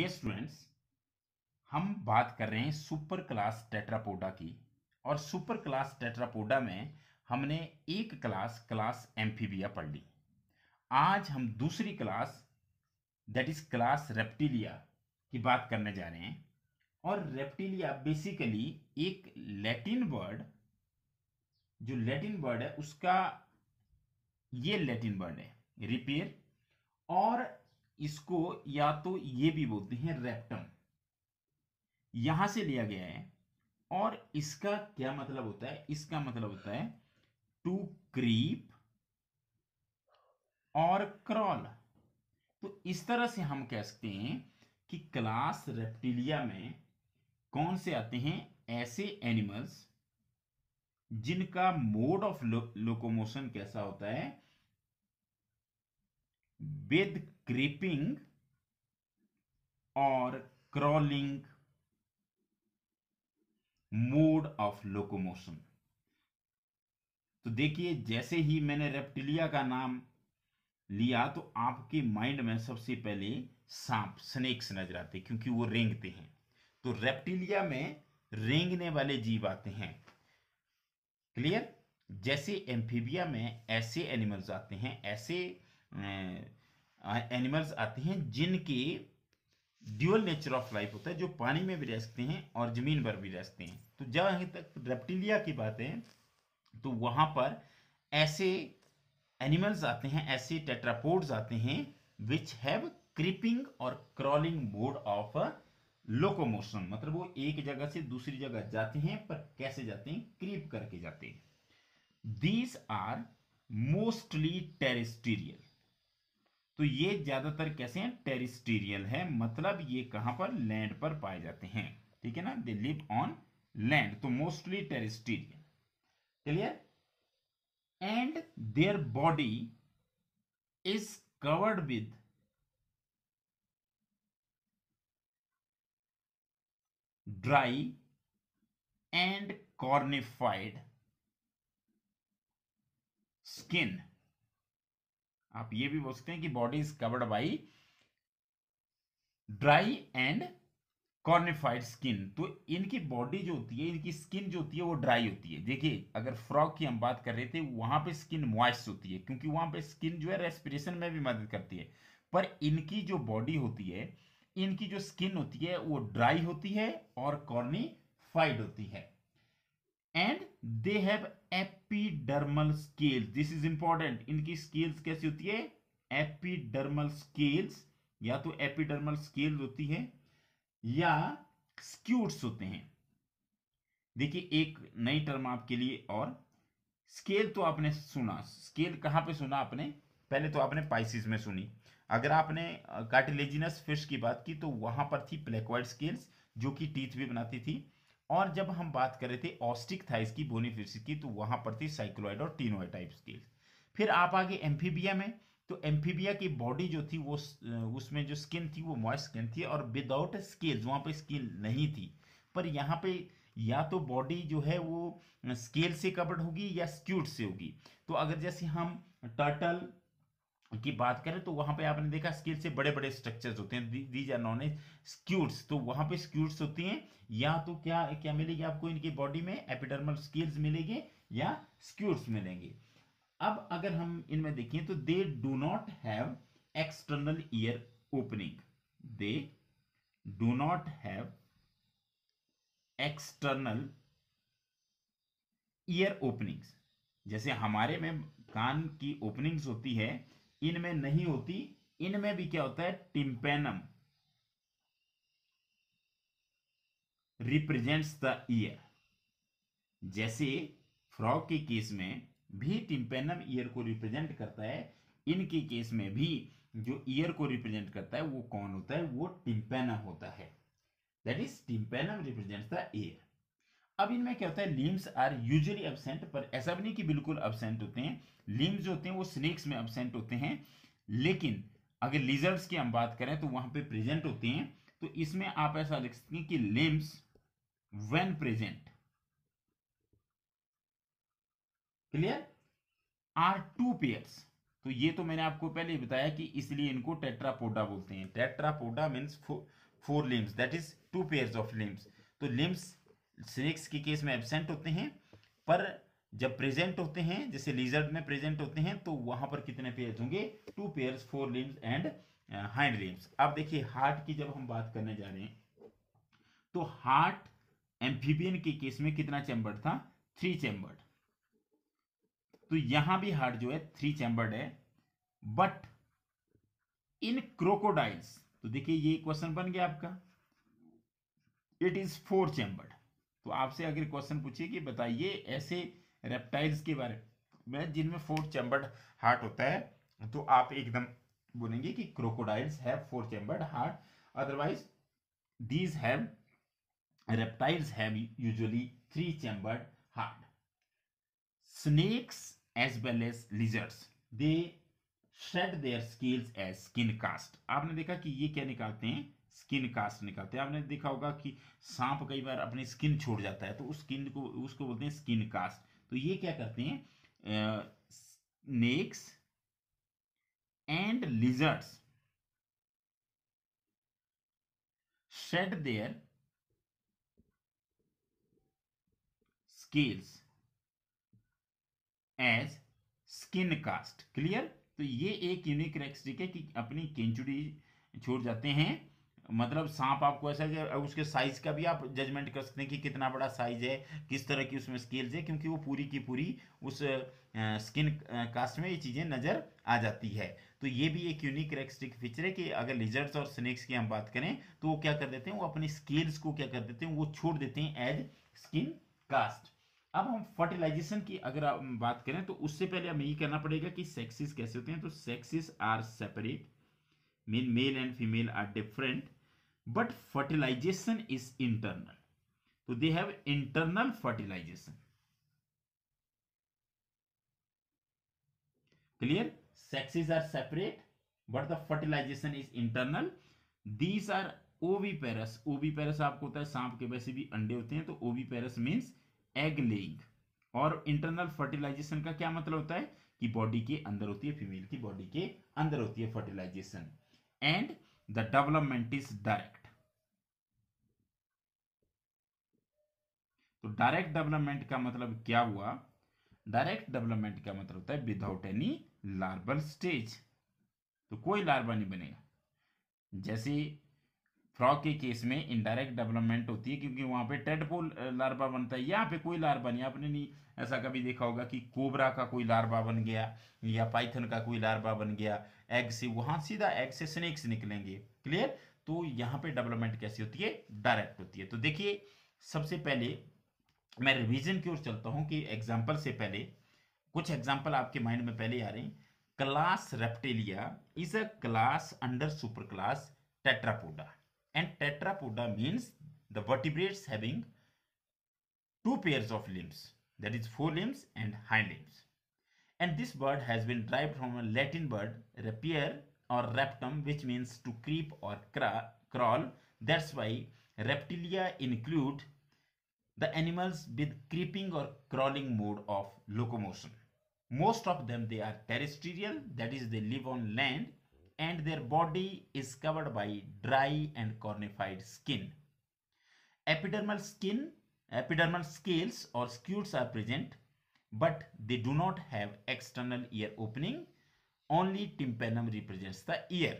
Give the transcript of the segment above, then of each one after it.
Dear students हम बात कर रहे हैं सुपर क्लास टेट्रापोडा की और सुपर क्लास टेट्रापोडा में हमने एक क्लास क्लास एम्फीबिया पढ़ ली आज हम दूसरी class that is class Reptilia की बात करने जा रहे हैं और रेप्टिलिया बेसिकली एक लैटिन वर्ड जो लैटिन वर्ड है उसका ये लैटिन वर्ड है रिपेयर और इसको या तो ये भी बोलते हैं रेप्टम यहां से लिया गया है और इसका क्या मतलब होता है इसका मतलब होता है टू क्रीप और क्रॉल तो इस तरह से हम कह सकते हैं कि क्लास रेप्टिलिया में कौन से आते हैं ऐसे एनिमल्स जिनका मोड ऑफ लोकोमोशन कैसा होता है विद क्रीपिंग और क्रॉलिंग मोड ऑफ लोकोमोशन तो देखिए जैसे ही मैंने रेप्टिलिया का नाम लिया तो आपके माइंड में सबसे पहले सांप स्नेक्स नजर आते क्योंकि वो रेंगते हैं तो रेप्टिलिया में रेंगने वाले जीव आते हैं क्लियर जैसे एम्फीबिया में ऐसे एनिमल्स आते हैं ऐसे एनिमल्स आते हैं जिनकी ड्यूअल नेचर ऑफ लाइफ होता है जो पानी में भी रह सकते हैं और जमीन पर भी रह सकते हैं तो जब तक रेप्टिलिया की बात है तो वहां पर ऐसे एनिमल्स आते हैं ऐसे टेट्रापोड्स आते हैं विच हैव क्रिपिंग और क्रॉलिंग मोड ऑफ लोकोमोशन मतलब वो एक जगह से दूसरी जगह जाते हैं पर कैसे जाते हैं क्रीप करके जाते हैं दीज आर मोस्टली टेरिस्टीरियल तो ये ज्यादातर कैसे हैं टेरिस्टीरियल है मतलब ये कहां पर लैंड पर पाए जाते हैं ठीक है ना दे लिव ऑन लैंड तो mostly terrestrial clear and their body is covered with dry and cornified skin आप ये भी बोल सकते हैं कि body is covered by dry and cornified skin तो इनकी बॉडी जो होती है इनकी स्किन जो होती है वो ड्राई होती है देखिए अगर फ्रॉग की हम बात कर रहे थे वहां पे स्किन मॉइस्ट होती है क्योंकि वहां पे स्किन जो है रेस्पिरेशन में भी मदद करती है पर इनकी जो बॉडी होती है इनकी जो स्किन होती है वो ड्राई होती है और कॉर्निफाइड होती है they have epidermal scales this is important इनकी स्केल्स कैसी होती है एपीडर्मल स्केल्स या तो एपीडर्मल स्केल होती है या स्क्यूट्स होते हैं देखिए एक नई टर्म आपके लिए और स्केल तो आपने सुना स्केल कहां पे सुना आपने पहले तो आपने पाइसिस में सुनी अगर आपने कार्टिलेजिनस फिश की बात की तो वहां पर थी प्लेक्वाइड स्केल्स जो कि टीथ भी बनाती थी और जब हम बात कर रहे थे ऑस्टिक थाइस की बोनीफिशिस की तो वहां पर थी साइक्लोइड और टीनोइड टाइप्स की फिर आप आगे एम्फीबिया में तो एम्फीबिया की बॉडी जो थी वो उसमें जो स्किन थी वो मॉइस्ट स्किन थी और विदाउट स्केल्स वहाँ पर स्किन नहीं थी पर यहाँ पे या तो बॉडी जो है वो स्केल से कवर्ड होगी या स्क्यूट से होगी तो अगर जैसे हम टर्टल की बात करें तो वहां पे आपने देखा स्किल से बड़े बड़े स्ट्रक्चर्स होते हैं these are known as scutes तो वहां पे स्क्यूट्स होती हैं या तो क्या क्या मिलेगी आपको इनकी बॉडी में एपिडर्मल स्किल्स मिलेंगे या स्क्यूट्स मिलेंगे अब अगर हम इनमें देखें तो they do not have external ear opening they do not have external ear openings जैसे हमारे में कान की ओपनिंग्स होती है इनमें नहीं होती इनमें भी क्या होता है टिम्पेनम रिप्रेजेंट्स द ईयर जैसे फ्रॉग के केस में भी टिम्पेनम ईयर को रिप्रेजेंट करता है इनके केस में भी जो ईयर को रिप्रेजेंट करता है वो कौन होता है वो टिम्पेनम होता है that is tympanum represent the ear अब इनमें क्या होता है लिम्स आर यूजली एबसेंट पर ऐसा भी नहीं कि बिल्कुल एबसेंट होते हैं लिम्स जो होते हैं वो स्नेक्स में एबसेंट होते हैं लेकिन अगर लिजर्ड्स की हम बात करें तो वहां पे प्रेजेंट होते हैं तो इसमें आप ऐसा लिख सकते हैं कि limbs when present clear are two pairs तो ये तो मैंने आपको पहले बताया कि इसलिए इनको टेट्रापोडा बोलते हैं tetrapoda means four limbs that is two pairs of limbs तो लिम्स स्नेक्स के केस में एबसेंट होते हैं पर जब प्रेजेंट होते हैं जैसे लिजर्ड में प्रेजेंट होते हैं तो वहां पर कितने पेयर्स होंगे two pairs fore limbs and hind limbs अब देखिए हार्ट की जब हम बात करने जा रहे हैं तो हार्ट एम्फीबियन के केस में कितना चैम्बर्ड था थ्री चैम्बर्ड तो यहां भी हार्ट जो है थ्री चैम्बर्ड है बट इन क्रोकोडाइल्स तो देखिए ये क्वेश्चन बन गया आपका इट इज फोर चैम्बर्ड तो आपसे अगर क्वेश्चन पूछिए कि बताइए ऐसे रेप्टाइल्स के बारे में जिनमें फोर चैम्बर्ड हार्ट होता है तो आप एकदम बोलेंगे कि crocodiles have four chambered heart otherwise these have reptiles have usually three chambered heart snakes as well as lizards they shed their scales as skin cast आपने देखा कि ये क्या निकालते हैं स्किन कास्ट निकालते हैं आपने देखा होगा कि सांप कई बार अपनी स्किन छोड़ जाता है तो उस स्किन को उसको बोलते हैं स्किन कास्ट तो ये क्या करते हैं snakes and lizards shed their scales as skin cast clear तो ये एक यूनिक कैरेक्टरिस्टिक है कि अपनी केंचुड़ी छोड़ जाते हैं मतलब सांप आपको ऐसा कि उसके साइज का भी आप जजमेंट कर सकते हैं कि कितना बड़ा साइज है किस तरह की उसमें स्केल्स है क्योंकि वो पूरी की पूरी उस स्किन कास्ट में ये चीज़ें नज़र आ जाती है तो ये भी एक यूनिक रेक्सटिक फीचर है कि अगर लिजर्ट्स और स्नेक्स की हम बात करें तो वो क्या कर देते हैं वो अपनी स्केल्स को क्या कर देते हैं वो छोड़ देते हैं एज स्किन कास्ट अब हम फर्टिलाइजेशन की अगर आप बात करें तो उससे पहले हमें ये करना पड़ेगा कि सेक्सिस कैसे होते हैं तो sexes are separate mean male and female are different but fertilization is internal तो they have internal fertilization clear separate but the fertilization is internal these are oviparous ओवी पेरस आपको होता है सांप के वैसे भी अंडे होते हैं तो पेरस मीन्स एग लेइंग और इंटरनल फर्टिलाइजेशन का क्या मतलब होता है कि बॉडी के अंदर होती है फीमेल की बॉडी के अंदर होती है fertilization and the development is direct तो डायरेक्ट डेवलपमेंट का मतलब क्या हुआ डायरेक्ट डेवलपमेंट का मतलब होता है विदाउट एनी लार्बल स्टेज तो कोई लार्वा नहीं बनेगा जैसे फ्रॉग के केस में इनडायरेक्ट डेवलपमेंट होती है क्योंकि वहाँ पे टेडपोल लार्वा बनता है यहाँ पे कोई लार्वा नहीं आपने नहीं ऐसा कभी देखा होगा कि कोबरा का कोई लार्वा बन गया या पाइथन का कोई लार्वा बन गया एग से वहाँ सीधा एग से स्नेक्स निकलेंगे क्लियर तो यहाँ पे डेवलपमेंट कैसी होती है डायरेक्ट होती है तो देखिए सबसे पहले मैं रिविजन की ओर चलता हूँ कि एग्जाम्पल से पहले कुछ एग्जाम्पल आपके माइंड में पहले आ रहे हैं class reptilia is a class under super class tetrapoda and tetrapoda means the vertebrates having two pairs of limbs that is forelimbs and hind limbs and this word has been derived from a Latin word rapier or "raptum," which means to creep or crawl that's why reptilia include the animals with creeping or crawling mode of locomotion most of them they are terrestrial that is they live on land and their body is covered by dry and cornified skin. Epidermal skin, epidermal scales or scutes are present but they do not have external ear opening. Only tympanum represents the ear.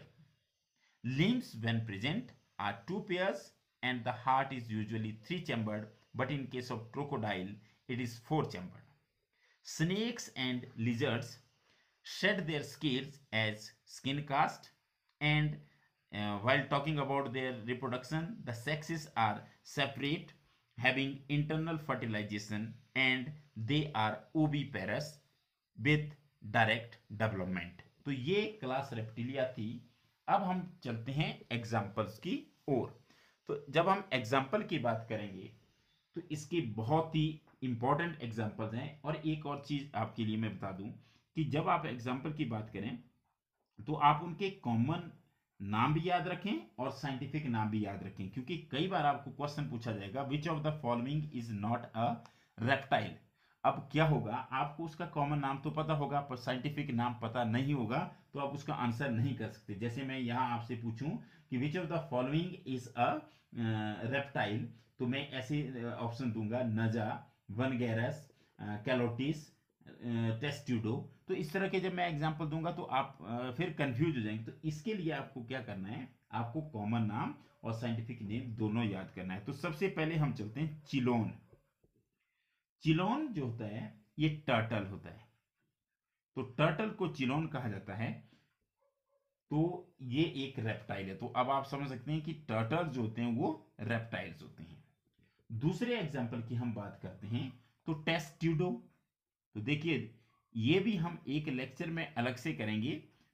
Limbs when present are two pairs and the heart is usually three chambered but in case of crocodile it is four chambered. Snakes and lizards shed their scales as skin cast and uh, while talking about their reproduction the sexes are separate having internal fertilization and they are oviparous with direct development तो ये class reptilia थी अब हम चलते हैं examples की ओर तो जब हम एग्जाम्पल की बात करेंगे तो इसके बहुत ही इंपॉर्टेंट एग्जाम्पल्स हैं और एक और चीज़ आपके लिए मैं बता दूं कि जब आप एग्जाम्पल की बात करें तो आप उनके कॉमन नाम भी याद रखें और साइंटिफिक नाम भी याद रखें क्योंकि कई बार आपको क्वेश्चन पूछा जाएगा which of the following is not a reptile अब क्या होगा आपको उसका कॉमन नाम तो पता होगा पर साइंटिफिक नाम पता नहीं होगा तो आप उसका आंसर नहीं कर सकते जैसे मैं यहाँ आपसे पूछूं कि which of the following is a reptile तो मैं ऐसे ऑप्शन दूंगा Naja Bungarus Calotes Testudo तो इस तरह के जब मैं एग्जाम्पल दूंगा तो आप फिर कंफ्यूज हो जाएंगे तो इसके लिए आपको क्या करना है आपको कॉमन नाम और साइंटिफिक नेम दोनों याद करना है तो सबसे पहले हम चलते हैं चिलोन चिलोन जो होता है ये टर्टल होता है तो टर्टल को चिलोन कहा जाता है तो ये एक रेप्टाइल है तो अब आप समझ सकते हैं कि टर्टल जो होते हैं वो रेप्टाइल्स होते हैं दूसरे एग्जाम्पल की हम बात करते हैं तो टेस्ट्यूडो तो देखिए ये भी हम एक लेक्चर में अलग से करेंगे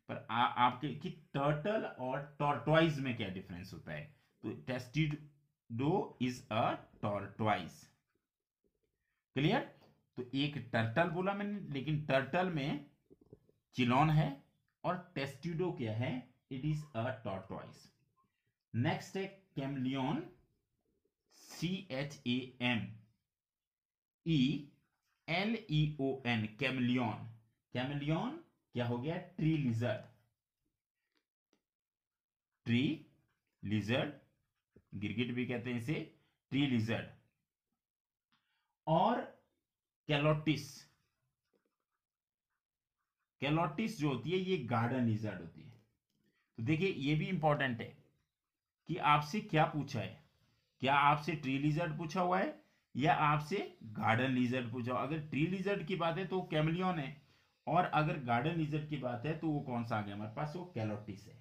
पर आ, आपके कि टर्टल और टॉर्टवाइज में क्या डिफरेंस होता है तो Testudo is a tortoise clear तो एक टर्टल बोला मैंने लेकिन टर्टल में चिलोन है और टेस्टिडो क्या है it is a tortoise next है chameleon C H A M E L E O N chameleon chameleon क्या हो गया ट्री लिजर्ड ट्री लिजर्ड गिरगिट भी कहते हैं इसे ट्री लिजर्ड और कैलोटिस कैलोटिस जो होती है ये गार्डन लिजर्ड होती है तो देखिए ये भी इंपॉर्टेंट है कि आपसे क्या पूछा है क्या आपसे ट्री लिजर्ड पूछा हुआ है या आपसे गार्डन लीजर्ड पूछा अगर ट्री लीजर्ड की बात है तो कैमलियन है और अगर गार्डन लीजर्ड की बात है तो वो कौन सा आ गया हमारे पास वो कैलोटिस है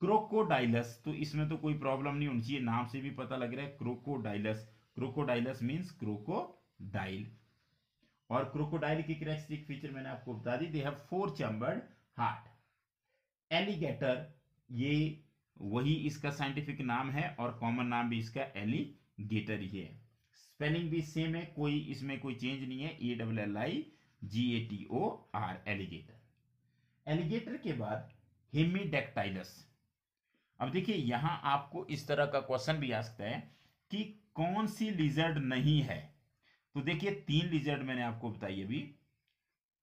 क्रोकोडाइलस तो इसमें तो कोई प्रॉब्लम नहीं होनी चाहिए नाम से भी पता लग रहा है क्रोकोडाइलस क्रोकोडाइलस मीन्स क्रोकोडाइल और क्रोकोडाइल की करेक्टरिस्टिक फीचर मैंने आपको बता दी they have four chambered heart alligator ये वही इसका साइंटिफिक नाम है और कॉमन नाम भी इसका एलिगेटर ही है स्पेलिंग भी सेम है कोई इसमें कोई चेंज नहीं है A double L I G A T O R alligator alligator के बाद हेमीडेक्टाइलस अब देखिए यहां आपको इस तरह का क्वेश्चन भी आ सकता है कि कौन सी लिजर्ड नहीं है तो देखिए तीन लिजर्ड मैंने आपको बताई अभी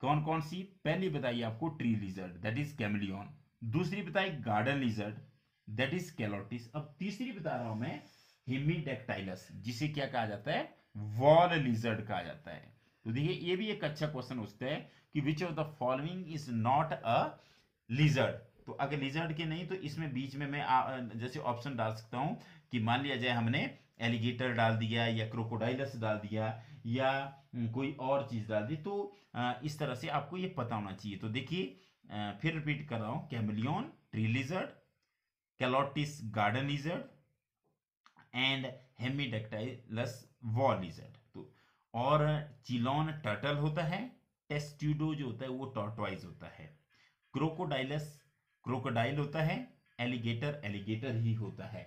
कौन कौन सी पहली बताई आपको tree lizard that is chameleon दूसरी बताई garden lizard that is Calotes अब तीसरी बता रहा हूं मैं हेमीडेक्टाइलस जिसे क्या कहा जाता है वॉल लिजर्ड कहा जाता है तो देखिए ये भी एक अच्छा क्वेश्चन उठता है कि which of the following is not a lizard तो अगर लिजर्ड के नहीं तो इसमें बीच में मैं आ, जैसे ऑप्शन डाल सकता हूं कि मान लिया जाए हमने एलिगेटर डाल दिया या क्रोकोडाइलस डाल दिया या हम्म, कोई और चीज डाल दी तो इस तरह से आपको ये पता होना चाहिए तो देखिए फिर रिपीट कर रहा हूं chameleon tree lizard Calotes garden lizard and Hemidactylus wall lizard तो और चिलोन टर्टल होता है टेस्ट्यूडो जो होता है वो टॉर्टवाइज होता है क्रोकोडाइलस क्रोकोडाइल होता है एलिगेटर एलिगेटर ही होता है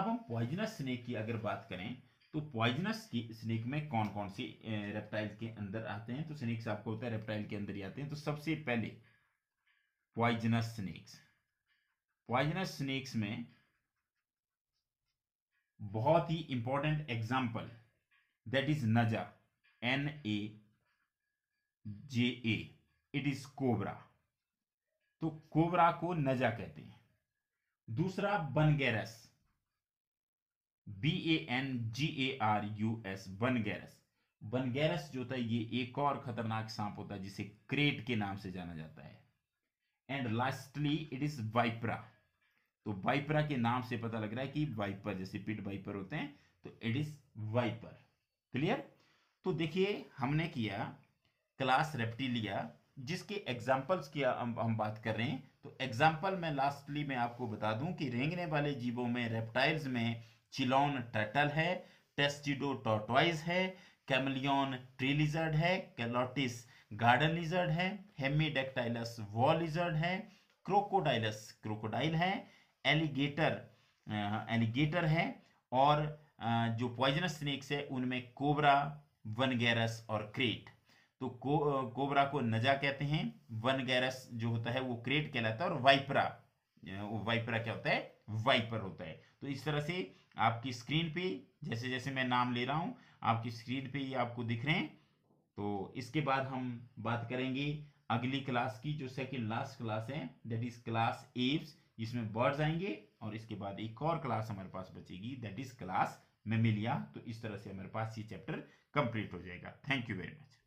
अब हम पॉइजनस स्नेक की अगर बात करें तो पॉइजनस की स्नेक में कौन कौन सी रेप्टाइल के अंदर आते हैं तो स्नेक्स आपको होता है रेप्टाइल के अंदर ही आते हैं तो सबसे पहले पॉइजनस स्नेक्स पॉइजनस स्नेक्स में बहुत ही important example that is Naja N A J A it is cobra तो कोबरा को नजा कहते हैं दूसरा Bungarus B A N G A R U S Bungarus Bungarus जो था ये एक और खतरनाक सांप होता है जिसे क्रेट के नाम से जाना जाता है and lastly it is Vipera तो वाइपरा के नाम से पता लग रहा है कि वाइपर जैसे पिट वाइपर होते हैं तो इट इज वाइपर क्लियर तो देखिए हमने किया क्लास रेप्टिलिया जिसके एग्जाम्पल्स की हम, हम बात कर रहे हैं तो एग्जाम्पल मैं लास्टली मैं आपको बता दूं कि रेंगने वाले जीवों में रेप्टाइल्स में चिलोन टर्टल है टेस्टिडो टॉटवाइज है कैमलियन ट्री लिजर्ड है कैलोटिस गार्डन लिजर्ड है हेमीडेक्टाइलस वॉल लिजर्ड है क्रोकोडाइलस क्रोकोडाइल है एलिगेटर एलिगेटर है और जो पॉइजनस स्नेक्स है उनमें कोबरा वनगैरस और क्रेट तो को, कोबरा को नजा कहते हैं वनगैरस जो होता है वो क्रेट कहलाता है और वाइपरा वाइपरा क्या होता है वाइपर होता है तो इस तरह से आपकी स्क्रीन पे जैसे जैसे मैं नाम ले रहा हूं आपकी स्क्रीन पे ये आपको दिख रहे हैं तो इसके बाद हम बात करेंगे अगली क्लास की जो सेकंड लास्ट क्लास है दैट इज क्लास एट्स इसमें बर्ड्स आएंगे और इसके बाद एक और क्लास हमारे पास बचेगी दैट इज क्लास मेमिलिया तो इस तरह से हमारे पास ये चैप्टर कंप्लीट हो जाएगा थैंक यू वेरी मच